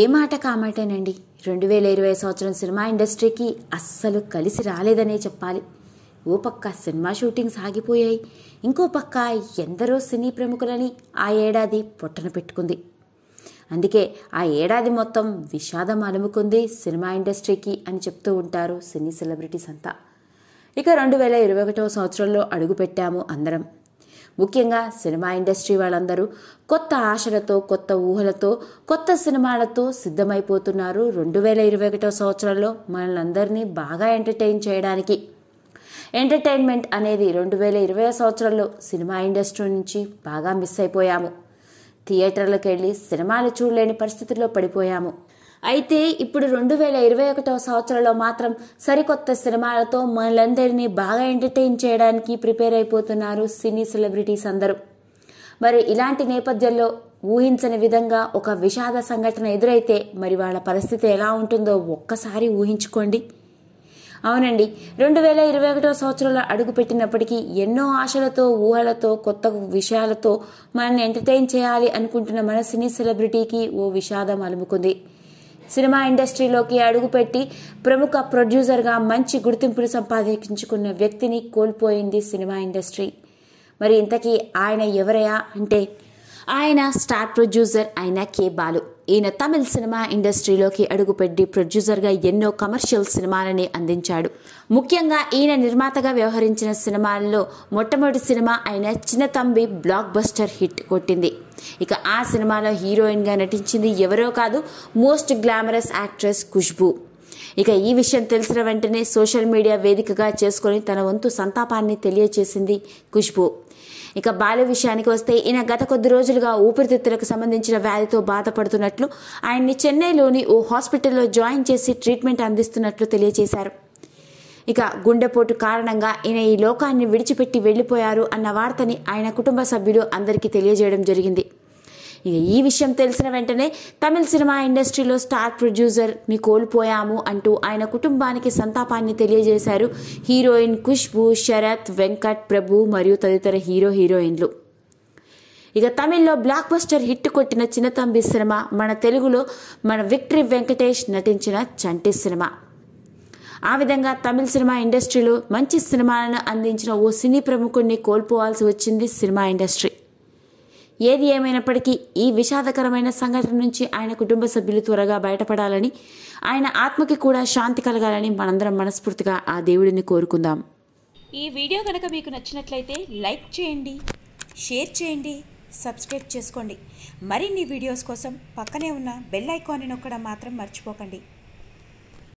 ఏ మాట కామాటేనండి రెండు వేల ఇరవై సంవత్సరం సినిమా ఇండస్ట్రీకి అస్సలు కలిసి రాలేదనే చెప్పాలి ఓ పక్క సినిమా షూటింగ్స్ ఆగిపోయాయి ఇంకో పక్క ఎందరో సినీ ప్రముఖులని ఆ ఏడాది పొట్టన పెట్టుకుంది అందుకే ఆ ఏడాది మొత్తం విషాదం అలుముకుంది సినిమా ఇండస్ట్రీకి అని చెప్తూ ఉంటారు సినీ సెలబ్రిటీస్ అంతా ఇక రెండు వేల ఇరవై ఒకటో సంవత్సరంలో అడుగుపెట్టాము అందరం ముఖ్యంగా సినిమా ఇండస్ట్రీ వాళ్ళందరూ కొత్త ఆశలతో కొత్త ఊహలతో కొత్త సినిమాలతో సిద్ధమైపోతున్నారు రెండు వేల ఇరవై ఒకటో సంవత్సరంలో మనల్ని బాగా ఎంటర్టైన్ చేయడానికి ఎంటర్టైన్మెంట్ అనేది రెండు వేల ఇరవై సంవత్సరంలో సినిమా ఇండస్ట్రీ నుంచి బాగా మిస్ అయిపోయాము థియేటర్లకు వెళ్ళి సినిమాలు చూడలేని పరిస్థితుల్లో పడిపోయాము అయితే ఇప్పుడు రెండు వేల ఇరవై ఒకటవ సంవత్సరంలో మాత్రం సరికొత్త సినిమాలతో మనందరినీ బాగా ఎంటర్టైన్ చేయడానికి ప్రిపేర్ అయిపోతున్నారు సినీ సెలబ్రిటీస్ అందరూ మరి ఇలాంటి నేపథ్యంలో ఊహించని విధంగా ఒక విషాద సంఘటన ఎదురైతే మరి వాళ్ళ పరిస్థితి ఎలా ఉంటుందో ఒక్కసారి ఊహించుకోండి అవునండి రెండు వేల ఇరవై ఒకటో సంవత్సరంలో అడుగుపెట్టినప్పటికీ ఎన్నో ఆశలతో ఊహలతో కొత్త విషయాలతో మనల్ని ఎంటర్టైన్ చేయాలి అనుకుంటున్న మన సినీ సెలబ్రిటీకి ఓ విషాదం అలుముకుంది సినిమా ఇండస్ట్రీలోకి అడుగుపెట్టి ప్రముఖ ప్రొడ్యూసర్గా మంచి గుర్తింపును సంపాదించుకున్న వ్యక్తిని కోల్పోయింది సినిమా ఇండస్ట్రీ మరి ఇంతకీ ఆయన ఎవరయా అంటే ఆయన స్టార్ ప్రొడ్యూసర్ అయిన కే బాలు ఈయన తమిళ్ సినిమా ఇండస్ట్రీలోకి అడుగుపెట్టి ప్రొడ్యూసర్గా ఎన్నో కమర్షియల్ సినిమాలని అందించాడు ముఖ్యంగా ఈయన నిర్మాతగా వ్యవహరించిన సినిమాల్లో మొట్టమొదటి సినిమా అయిన చిన్న తంబి బ్లాక్ బస్టర్ హిట్ కొట్టింది ఇక ఆ సినిమాలో హీరోయిన్గా నటించింది ఎవరో కాదు మోస్ట్ గ్లామరస్ యాక్ట్రెస్ ఖుష్బూ ఇక ఈ విషయం తెలిసిన వెంటనే సోషల్ మీడియా వేదికగా చేసుకుని తన వంతు సంతాపాన్ని తెలియజేసింది ఖుష్బు ఇక బాల్య విషయానికి వస్తే ఈయన గత కొద్ది రోజులుగా ఊపిరితిత్తులకు సంబంధించిన వ్యాధితో బాధపడుతున్నట్లు ఆయన్ని చెన్నైలోని ఓ హాస్పిటల్లో జాయిన్ చేసి ట్రీట్మెంట్ అందిస్తున్నట్లు తెలియజేశారు ఇక గుండెపోటు కారణంగా ఈయన ఈ లోకాన్ని విడిచిపెట్టి వెళ్ళిపోయారు అన్న వార్తని ఆయన కుటుంబ సభ్యులు అందరికీ తెలియజేయడం జరిగింది ఇక ఈ విషయం తెలిసిన వెంటనే తమిళ సినిమా ఇండస్ట్రీలో స్టార్ ప్రొడ్యూసర్ మీ కోల్పోయాము అంటూ ఆయన కుటుంబానికి సంతాపాన్ని తెలియజేశారు హీరోయిన్ ఖుష్బు శరత్ వెంకట్ ప్రభు మరియు తదితర హీరో హీరోయిన్లు ఇక తమిళ్లో బ్లాక్ బస్టర్ హిట్ కొట్టిన చిన్నతంబి సినిమా మన తెలుగులో మన విక్టరీ వెంకటేష్ నటించిన చంటి సినిమా ఆ విధంగా తమిళ సినిమా ఇండస్ట్రీలో మంచి సినిమాలను అందించిన ఓ సినీ ప్రముఖుడిని కోల్పోవాల్సి వచ్చింది సినిమా ఇండస్ట్రీ ఏది ఏమైనప్పటికీ ఈ విషాదకరమైన సంఘటన నుంచి ఆయన కుటుంబ సభ్యులు త్వరగా బయటపడాలని ఆయన ఆత్మకి కూడా శాంతి కలగాలని మనందరం మనస్ఫూర్తిగా ఆ దేవుడిని కోరుకుందాం ఈ వీడియో కనుక మీకు నచ్చినట్లయితే లైక్ చేయండి షేర్ చేయండి సబ్స్క్రైబ్ చేసుకోండి మరిన్ని వీడియోస్ కోసం పక్కనే ఉన్న బెల్ ఐకాన్ని నొక్కడం మాత్రం మర్చిపోకండి